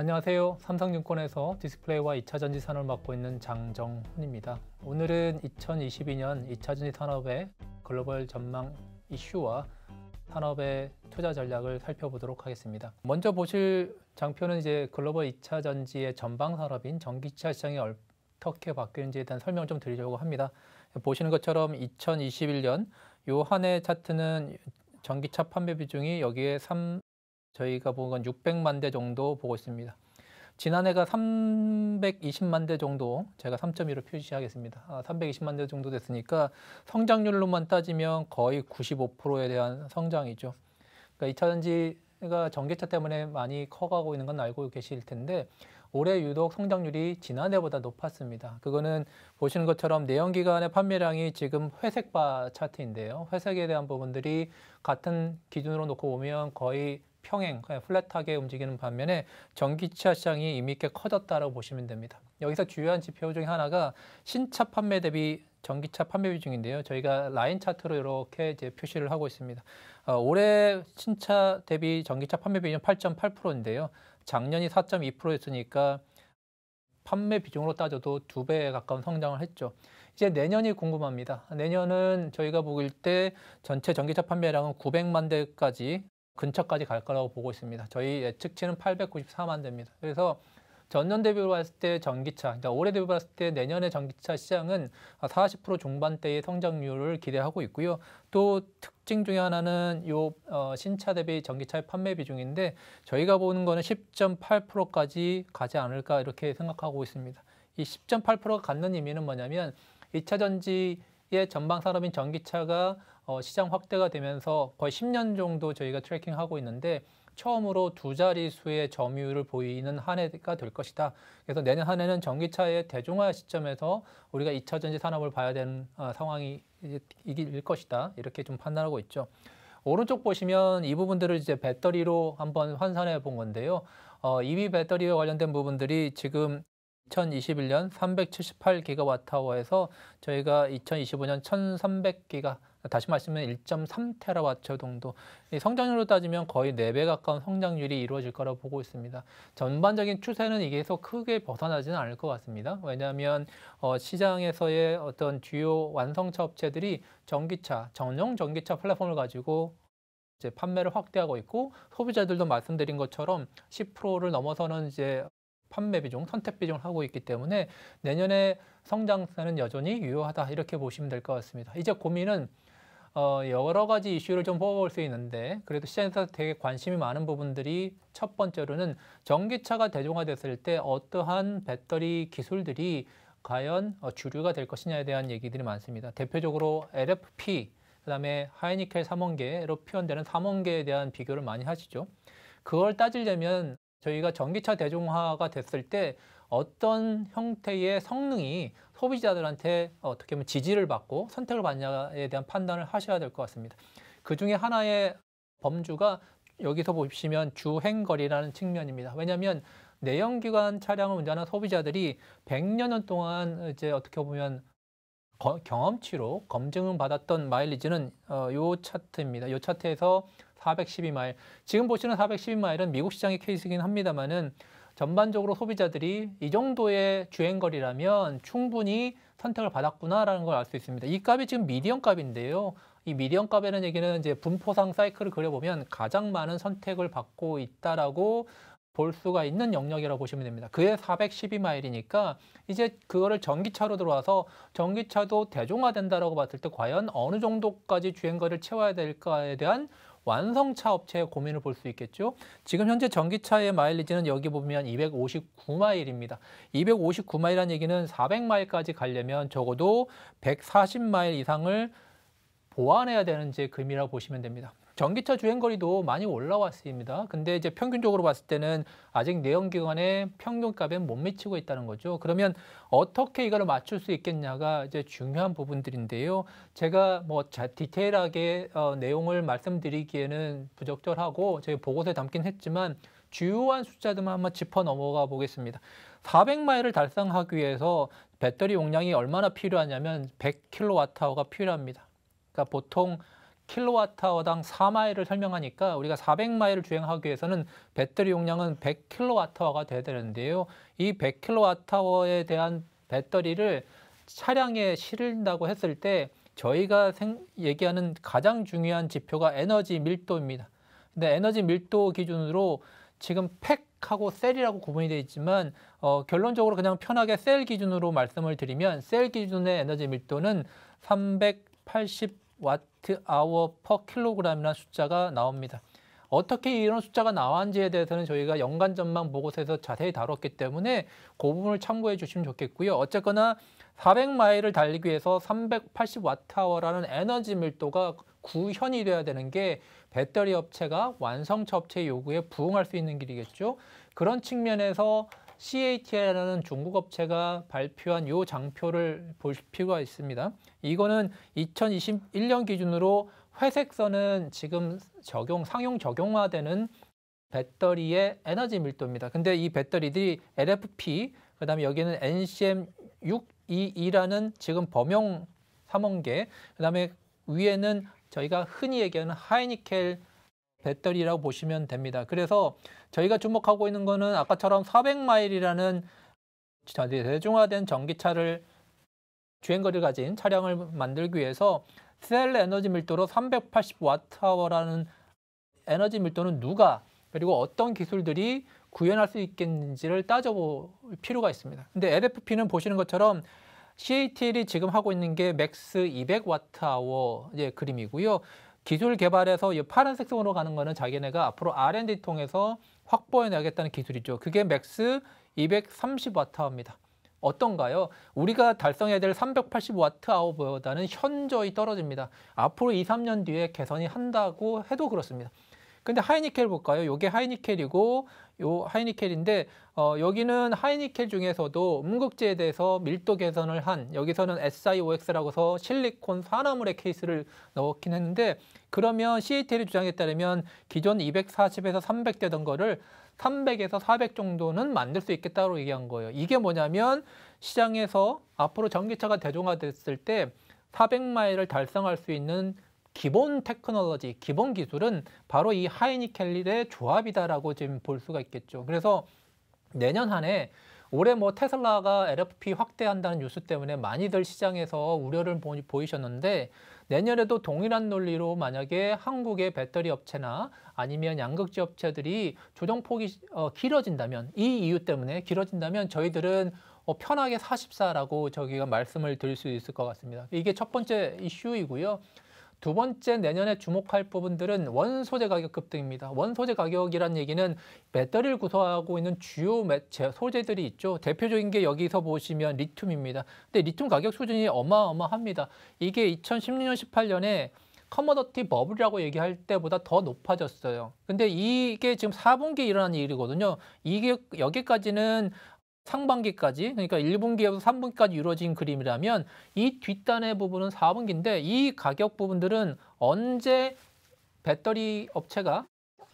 안녕하세요. 삼성증권에서 디스플레이와 2차 전지 산업을 맡고 있는 장정훈입니다. 오늘은 2022년 2차 전지 산업의 글로벌 전망 이슈와 산업의 투자 전략을 살펴보도록 하겠습니다. 먼저 보실 장표는 이제 글로벌 2차 전지의 전방 산업인 전기차 시장이 어떻게 바뀌는지에 대한 설명을 좀 드리려고 합니다. 보시는 것처럼 2021년 요한해 차트는 전기차 판매 비중이 여기에 3, 저희가 보건 600만 대 정도 보고 있습니다. 지난해가 320만 대 정도 제가 3.1로 표시하겠습니다. 320만 아, 대 정도 됐으니까 성장률로만 따지면 거의 95%에 대한 성장이죠. 그러니까 2차전지가 전기차 때문에 많이 커가고 있는 건 알고 계실 텐데 올해 유독 성장률이 지난해보다 높았습니다. 그거는 보시는 것처럼 내연기관의 판매량이 지금 회색바 차트인데요. 회색에 대한 부분들이 같은 기준으로 놓고 보면 거의 평행, 플랫하게 움직이는 반면에 전기차 시장이 이미꽤 커졌다라고 보시면 됩니다. 여기서 주요한 지표 중에 하나가 신차 판매 대비 전기차 판매 비중인데요. 저희가 라인 차트로 이렇게 이제 표시를 하고 있습니다. 어, 올해 신차 대비 전기차 판매 비중 8.8%인데요. 작년이 4.2%였으니까 판매 비중으로 따져도 두 배에 가까운 성장을 했죠. 이제 내년이 궁금합니다. 내년은 저희가 보길 때 전체 전기차 판매량은 900만 대까지 근처까지 갈 거라고 보고 있습니다. 저희 예측치는 894만 대입니다. 그래서 전년 대비로 봤을 때 전기차, 그러니까 올해 대비로 봤을 때 내년에 전기차 시장은 40% 중반대의 성장률을 기대하고 있고요. 또 특징 중에 하나는 요 어, 신차 대비 전기차의 판매 비중인데 저희가 보는 거는 10.8%까지 가지 않을까 이렇게 생각하고 있습니다. 이 10.8%가 갖는 의미는 뭐냐면 2차 전지의 전방 산업인 전기차가 어, 시장 확대가 되면서 거의 10년 정도 저희가 트래킹하고 있는데 처음으로 두자릿수의 점유율을 보이는 한 해가 될 것이다. 그래서 내년 한 해는 전기차의 대중화 시점에서 우리가 2차 전지 산업을 봐야 되는 어, 상황이 이길 것이다. 이렇게 좀 판단하고 있죠. 오른쪽 보시면 이 부분들을 이제 배터리로 한번 환산해 본 건데요. 어, EV 배터리와 관련된 부분들이 지금 2021년 378기가와트에서 저희가 2025년 1300기가 다시 말씀드리면 1.3테라와트 정도 성장률로 따지면 거의 4배 가까운 성장률이 이루어질 거라고 보고 있습니다. 전반적인 추세는 이게서 크게 벗어나지는 않을 것 같습니다. 왜냐하면 어, 시장에서의 어떤 주요 완성차 업체들이 전기차, 전용 전기차 플랫폼을 가지고 이제 판매를 확대하고 있고 소비자들도 말씀드린 것처럼 10%를 넘어서는 이제 판매 비중, 선택 비중을 하고 있기 때문에 내년에 성장세는 여전히 유효하다 이렇게 보시면 될 것 같습니다. 이제 고민은 어, 여러 가지 이슈를 좀 뽑아볼 수 있는데 그래도 시장에서 되게 관심이 많은 부분들이 첫 번째로는 전기차가 대중화됐을 때 어떠한 배터리 기술들이 과연 어, 주류가 될 것이냐에 대한 얘기들이 많습니다. 대표적으로 LFP, 그다음에 하이니켈 삼원계로 표현되는 삼원계에 대한 비교를 많이 하시죠. 그걸 따지려면 저희가 전기차 대중화가 됐을 때 어떤 형태의 성능이 소비자들한테 어, 어떻게 보면 지지를 받고 선택을 받냐에 대한 판단을 하셔야 될 것 같습니다. 그 중에 하나의 범주가 여기서 보시면 주행거리라는 측면입니다. 왜냐하면 내연기관 차량을 운전하는 소비자들이 100년 동안 이제 어떻게 보면 거, 경험치로 검증을 받았던 마일리지는 어, 요 차트입니다. 요 차트에서 412마일. 지금 보시는 412마일은 미국 시장의 케이스긴 합니다만은 전반적으로 소비자들이 이 정도의 주행거리라면 충분히 선택을 받았구나라는 걸 알 수 있습니다. 이 값이 지금 미디엄 값인데요. 이 미디엄 값에는 얘기는 이제 분포상 사이클을 그려보면 가장 많은 선택을 받고 있다라고 볼 수가 있는 영역이라고 보시면 됩니다. 그의 412마일이니까 이제 그거를 전기차로 들어와서 전기차도 대중화된다라고 봤을 때 과연 어느 정도까지 주행거리를 채워야 될까에 대한 완성차 업체의 고민을 볼 수 있겠죠. 지금 현재 전기차의 마일리지는 여기 보면 259마일입니다. 259마일이라는 얘기는 400마일까지 가려면 적어도 140마일 이상을 보완해야 되는 제 금이라고 보시면 됩니다. 전기차 주행 거리도 많이 올라왔습니다. 근데 이제 평균적으로 봤을 때는 아직 내연기관의 평균값에못 미치고 있다는 거죠. 그러면 어떻게 이거를 맞출 수 있겠냐가 이제 중요한 부분들인데요. 제가 뭐 디테일하게 어, 내용을 말씀드리기에는 부적절하고 저희 보고서에 담긴 했지만 주요한 숫자들만 한번 짚어 넘어가 보겠습니다. 400마일을 달성하기 위해서 배터리 용량이 얼마나 필요하냐면 100kWh가 필요합니다. 그러니까 보통 킬로와트워당 4마일을 설명하니까 우리가 400마일을 주행하기 위해서는 배터리 용량은 1 0 0킬로와트워가 돼야 되는데요. 이1 0 0킬로와트워에 대한 배터리를 차량에 실린다고 했을 때 저희가 얘기하는 가장 중요한 지표가 에너지 밀도입니다. 근데 에너지 밀도 기준으로 지금 팩하고 셀이라고 구분이 되어 있지만 어, 결론적으로 그냥 편하게 셀 기준으로 말씀을 드리면 셀 기준의 에너지 밀도는 380 와트 k 아워 퍼킬로그램이라는 숫자가 나옵니다. 어떻게 이런 숫자가 나왔는지에 대해서는 저희가 연간 전망 보고서에서 자세히 다뤘기 때문에 그 부분을 참고해 주시면 좋겠고요. 어쨌거나 400마일을 달리기 위해서 380와트아워라는 에너지 밀도가 구현이 돼야 되는 게 배터리 업체가 완성차 업체의 요구에 부응할 수 있는 길이겠죠. 그런 측면에서 CATI라는 중국 업체가 발표한 요 장표를 볼 필요가 있습니다. 이거는 2021년 기준으로 회색선은 지금 적용 상용 적용화되는 배터리의 에너지 밀도입니다. 근데 이 배터리들이 LFP, 그 다음에 여기는 NCM622라는 지금 범용 삼원계, 그 다음에 위에는 저희가 흔히 얘기하는 하이니켈 배터리라고 보시면 됩니다. 그래서 저희가 주목하고 있는 거는 아까처럼 400마일이라는 대중화된 전기차를 주행거리를 가진 차량을 만들기 위해서 셀 에너지 밀도로 3 8 0와트라는 에너지 밀도는 누가 그리고 어떤 기술들이 구현할 수 있겠는지를 따져볼 필요가 있습니다. 근데 LFP는 보시는 것처럼 CATL이 지금 하고 있는 게 맥스 2 0 0와트의 그림이고요. 기술 개발에서 이 파란색 색으로 가는 거는 자기네가 앞으로 R&D 통해서 확보해 내겠다는 기술이죠. 그게 맥스 2 3 0와트입니다 어떤가요? 우리가 달성해야 될3 8 0와트아 h 보다는 현저히 떨어집니다. 앞으로 2, 3년 뒤에 개선이 한다고 해도 그렇습니다. 근데 하이니켈 볼까요? 요게 하이니켈이고 요 하이니켈인데 어, 여기는 하이니켈 중에서도 음극재에 대해서 밀도 개선을 한 여기서는 SiOX라고 해 실리콘 산화물의 케이스를 넣긴 했는데 그러면 CATL의 주장에 따르면 기존 240에서 300 되던 거를 300에서 400 정도는 만들 수 있겠다고 얘기한 거예요. 이게 뭐냐면 시장에서 앞으로 전기차가 대중화됐을 때 400마일을 달성할 수 있는 기본 테크놀로지, 기본 기술은 바로 이 하이니켈의 리 조합이다라고 지금 볼 수가 있겠죠. 그래서 내년 한해 올해 뭐 테슬라가 LFP 확대한다는 뉴스 때문에 많이들 시장에서 우려를 보이셨는데 내년에도 동일한 논리로 만약에 한국의 배터리 업체나 아니면 양극재 업체들이 조정폭이 어, 길어진다면 이 이유 때문에 길어진다면 저희들은 어, 편하게 44라고 저기가 말씀을 드릴 수 있을 것 같습니다. 이게 첫 번째 이슈이고요. 두 번째 내년에 주목할 부분들은 원소재 가격 급등입니다. 원소재 가격이란 얘기는 배터리를 구성하고 있는 주요 소재들이 있죠. 대표적인 게 여기서 보시면 리튬입니다. 근데 리튬 가격 수준이 어마어마합니다. 이게 2016년, 18년에 커머더티 버블이라고 얘기할 때보다 더 높아졌어요. 근데 이게 지금 4분기에 일어난 일이거든요. 이게 여기까지는 상반기까지 그러니까 1분기에서 3분기까지 이루어진 그림이라면 이 뒷단의 부분은 4분기인데 이 가격 부분들은 언제 배터리 업체가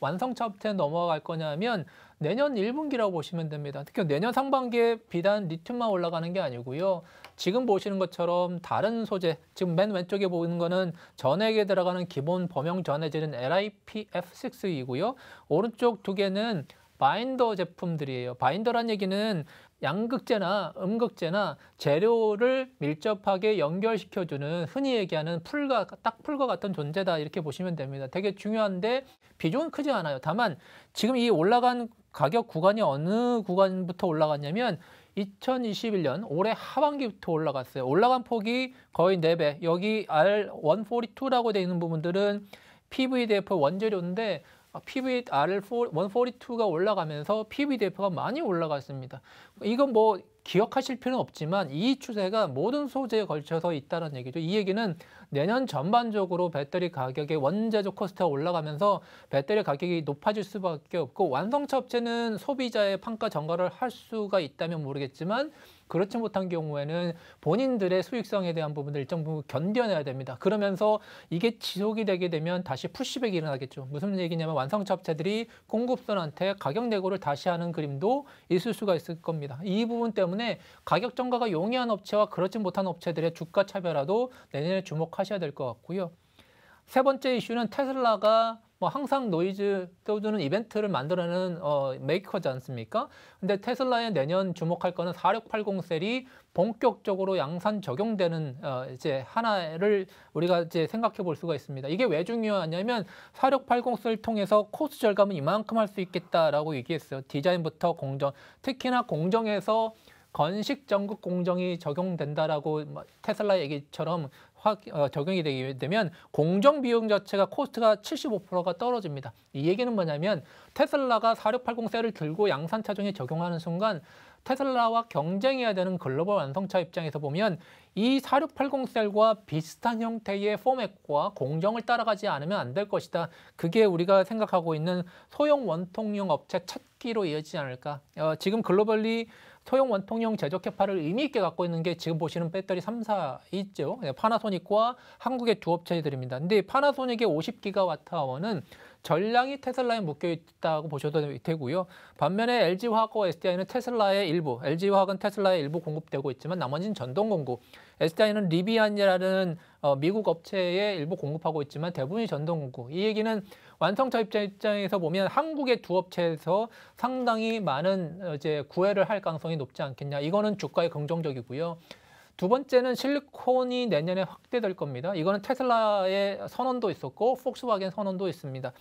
완성차 업체에 넘어갈 거냐면 내년 1분기라고 보시면 됩니다. 특히 내년 상반기에 비단 리튬만 올라가는 게 아니고요. 지금 보시는 것처럼 다른 소재, 지금 맨 왼쪽에 보이는 거는 전액에 들어가는 기본 범용 전해질은 LiPF6이고요. 오른쪽 두 개는 바인더 제품들이에요. 바인더란 얘기는 양극재나 음극재나 재료를 밀접하게 연결시켜주는 흔히 얘기하는 풀과 딱 풀과 같은 존재다 이렇게 보시면 됩니다. 되게 중요한데 비중은 크지 않아요. 다만 지금 이 올라간 가격 구간이 어느 구간부터 올라갔냐면 2021년 올해 하반기부터 올라갔어요. 올라간 폭이 거의 4배. 여기 R142라고 되어 있는 부분들은 PVDF 원재료인데 아, PVR 142가 올라가면서 p b d f 가 많이 올라갔습니다. 이건 뭐 기억하실 필요는 없지만 이 추세가 모든 소재에 걸쳐서 있다는 얘기죠. 이 얘기는 내년 전반적으로 배터리 가격의 원자재 코스트가 올라가면서 배터리 가격이 높아질 수밖에 없고 완성차 업체는 소비자의 판가 정가를 할 수가 있다면 모르겠지만 그렇지 못한 경우에는 본인들의 수익성에 대한 부분들 일정 부분 견뎌내야 됩니다. 그러면서 이게 지속이 되게 되면 다시 푸시백이 일어나겠죠. 무슨 얘기냐면 완성차 업체들이 공급선한테 가격 내고를 다시 하는 그림도 있을 수가 있을 겁니다. 이 부분 때문에 가격 정가가 용이한 업체와 그렇지 못한 업체들의 주가 차별화도 내년에 주목하셔야 될 것 같고요. 세 번째 이슈는 테슬라가 뭐 항상 노이즈 떼어주는 이벤트를 만들어내는 어, 메이커지 않습니까? 근데 테슬라의 내년 주목할 거는 4680 셀이 본격적으로 양산 적용되는 어, 이제 하나를 우리가 이제 생각해 볼 수가 있습니다. 이게 왜 중요하냐면 4680셀 통해서 코스 절감은 이만큼 할 수 있겠다라고 얘기했어요. 디자인부터 공정, 특히나 공정에서 건식 전극 공정이 적용된다라고 뭐 테슬라 얘기처럼 확, 어, 적용이 되게 되면 공정 비용 자체가 코스트가 75%가 떨어집니다. 이 얘기는 뭐냐면 테슬라가 4680 셀을 들고 양산 차종에 적용하는 순간 테슬라와 경쟁해야 되는 글로벌 완성차 입장에서 보면 이 4680 셀과 비슷한 형태의 포맷과 공정을 따라가지 않으면 안 될 것이다. 그게 우리가 생각하고 있는 소형 원통형 업체 찾기로 이어지지 않을까. 어, 지금 글로벌리 소형 원통형 제조 캐파를 의미 있게 갖고 있는 게 지금 보시는 배터리 3사 있죠. 예, 파나소닉과 한국의 두 업체들입니다. 근데 파나소닉의 50기가와트아워는 전량이 테슬라에 묶여 있다고 보셔도 되고요. 반면에 LG화학과 SDI는 테슬라의 일부, LG화학은 테슬라의 일부 공급되고 있지만 나머지는 전동 공급. SDI는 리비안이라는 어, 미국 업체에 일부 공급하고 있지만 대부분이 전동 공급. 이 얘기는 완성차 입장에서 보면 한국의 두 업체에서 상당히 많은 어, 이제 구애를 할 가능성이 높지 않겠냐. 이거는 주가에 긍정적이고요. 두 번째는 실리콘이 내년에 확대될 겁니다. 이거는 테슬라의 선언도 있었고 폭스와겐 선언도 있습니다.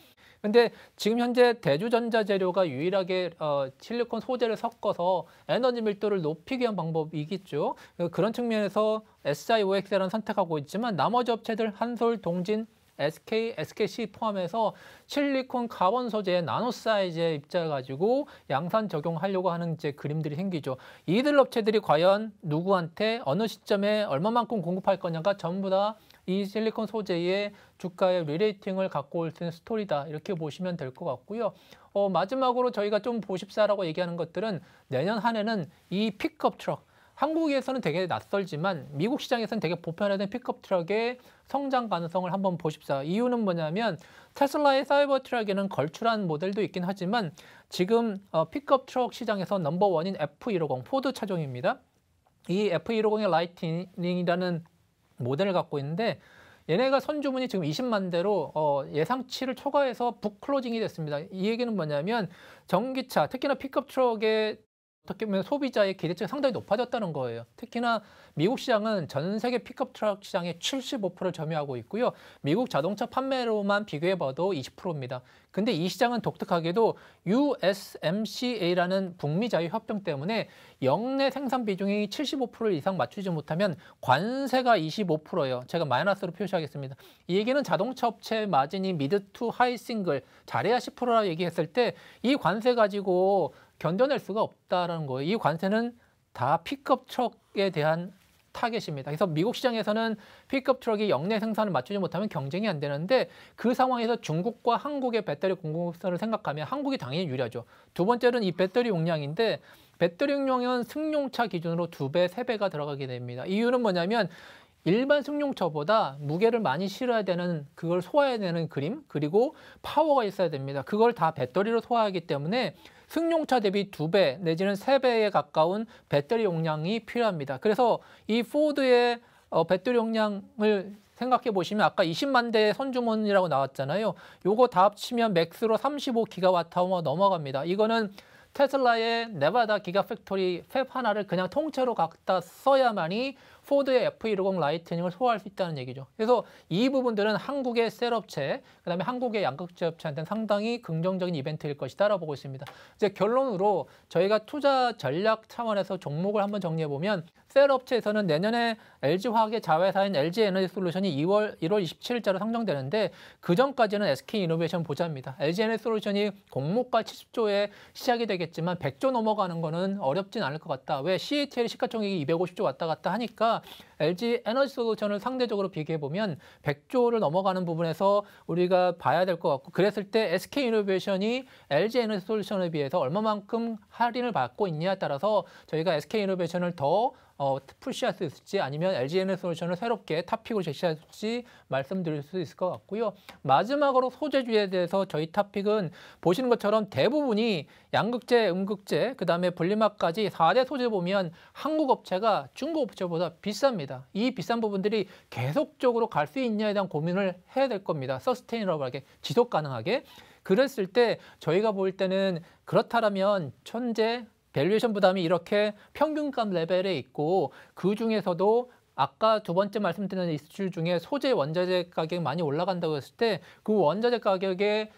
근데 지금 현재 대주전자 재료가 유일하게 어, 실리콘 소재를 섞어서 에너지 밀도를 높이기 위한 방법이겠죠. 그런 측면에서 SIOX라는 선택하고 있지만 나머지 업체들 한솔, 동진, SK, SKC 포함해서 실리콘 가본 소재 의 나노 사이즈에 입자해 가지고 양산 적용하려고 하는 이제 그림들이 생기죠. 이들 업체들이 과연 누구한테 어느 시점에 얼마만큼 공급할 거냐가 전부 다 이 실리콘 소재의 주가의 리레이팅을 갖고 올 수 있는 스토리다 이렇게 보시면 될 것 같고요. 어, 마지막으로 저희가 좀 보십사라고 얘기하는 것들은 내년 한 해는 이 픽업 트럭 한국에서는 되게 낯설지만 미국 시장에서는 되게 보편화된 픽업 트럭의 성장 가능성을 한번 보십사 이유는 뭐냐면 테슬라의 사이버 트럭에는 걸출한 모델도 있긴 하지만 지금 어, 픽업 트럭 시장에서 넘버원인 F150 포드 차종입니다. 이 F150의 라이팅이라는 모델을 갖고 있는데 얘네가 선주문이 지금 20만 대로 어, 예상치를 초과해서 북클로징이 됐습니다. 이 얘기는 뭐냐면 전기차, 특히나 픽업 트럭의 어떻게 보면 소비자의 기대치가 상당히 높아졌다는 거예요. 특히나 미국 시장은 전 세계 픽업 트럭 시장의 75%를 점유하고 있고요. 미국 자동차 판매로만 비교해봐도 20%입니다. 근데 이 시장은 독특하게도 USMCA라는 북미 자유협정 때문에 영내 생산 비중이 75% 이상 맞추지 못하면 관세가 25%예요. 제가 마이너스로 표시하겠습니다. 이 얘기는 자동차 업체 마진이 미드 투 하이 싱글 잘해야 10%라 얘기했을 때 이 관세 가지고 견뎌낼 수가 없다라는 거예요. 이 관세는 다 픽업 트럭에 대한 타겟입니다. 그래서 미국 시장에서는 픽업 트럭이 역내 생산을 맞추지 못하면 경쟁이 안 되는데 그 상황에서 중국과 한국의 배터리 공급사을 생각하면 한국이 당연히 유리하죠. 두 번째는 이 배터리 용량인데 배터리 용량은 승용차 기준으로 두 배, 세 배가 들어가게 됩니다. 이유는 뭐냐면 일반 승용차보다 무게를 많이 실어야 되는 그걸 소화해야 되는 그림 그리고 파워가 있어야 됩니다. 그걸 다 배터리로 소화하기 때문에 승용차 대비 두 배 내지는 세배에 가까운 배터리 용량이 필요합니다. 그래서 이 포드의 어, 배터리 용량을 생각해 보시면 아까 20만 대의 선주문이라고 나왔잖아요. 요거 다 합치면 맥스로 35기가와트아워 넘어갑니다. 이거는 테슬라의 네바다 기가팩토리 팹 하나를 그냥 통째로 갖다 써야만이 포드의 F150 라이트닝을 소화할 수 있다는 얘기죠. 그래서 이 부분들은 한국의 셀업체, 그다음에 한국의 양극재 업체한테는 상당히 긍정적인 이벤트일 것이다라고 보고 있습니다. 이제 결론으로 저희가 투자 전략 차원에서 종목을 한번 정리해 보면 셀 업체에서는 내년에 LG화학의 자회사인 LG에너지솔루션이 2월 1월 27일자로 상정되는데 그 전까지는 SK이노베이션 보자입니다. LG에너지솔루션이 공모가 70조에 시작이 되겠지만 100조 넘어가는 거는 어렵진 않을 것 같다. 왜 CATL 시가총액이 250조 왔다 갔다 하니까 LG 에너지 솔루션을 상대적으로 비교해 보면 100조를 넘어가는 부분에서 우리가 봐야 될 것 같고 그랬을 때 SK 이노베이션이 LG 에너지 솔루션에 비해서 얼마만큼 할인을 받고 있냐에 따라서 저희가 SK 이노베이션을 더 어, 푸시할 수 있을지 아니면 LG 에너지 솔루션을 새롭게 탑픽으로 제시할지 수있을 말씀드릴 수 있을 것 같고요. 마지막으로 소재주에 대해서 저희 탑픽은 보시는 것처럼 대부분이 양극재, 음극재, 그다음에 분리막까지 4대 소재 보면 한국 업체가 중국 업체보다 비쌉니다. 겁니다. 이 비싼 부분들이 계속적으로 갈 수 있냐에 대한 고민을 해야 될 겁니다. 서스테이너블하게 지속 가능하게 그랬을 때 저희가 볼 때는 그렇다라면 천재 밸류에이션 부담이 이렇게 평균값 레벨에 있고 그 중에서도 아까 두 번째 말씀드린 이슈 중에 소재 원자재 가격 이 많이 올라간다고 했을 때 그 원자재 가격에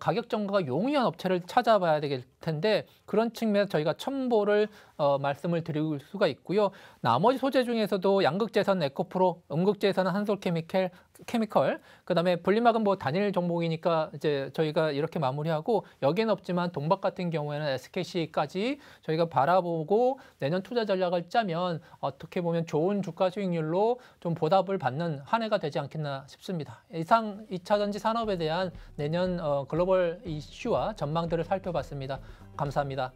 가격 정가가 용이한 업체를 찾아봐야 될 텐데 그런 측면에서 저희가 첨보를 어, 말씀을 드릴 수가 있고요. 나머지 소재 중에서도 양극재선 에코프로, 음극재선 한솔케미켈, 케미컬, 그 다음에 분리막은 뭐 단일 종목이니까 이제 저희가 이렇게 마무리하고 여기는 없지만 동박 같은 경우에는 SKC까지 저희가 바라보고 내년 투자 전략을 짜면 어떻게 보면 좋은 주가 수익률로 좀 보답을 받는 한 해가 되지 않겠나 싶습니다. 이상 2차전지 산업에 대한 내년 어, 글로벌 이슈와 전망들을 살펴봤습니다. 감사합니다.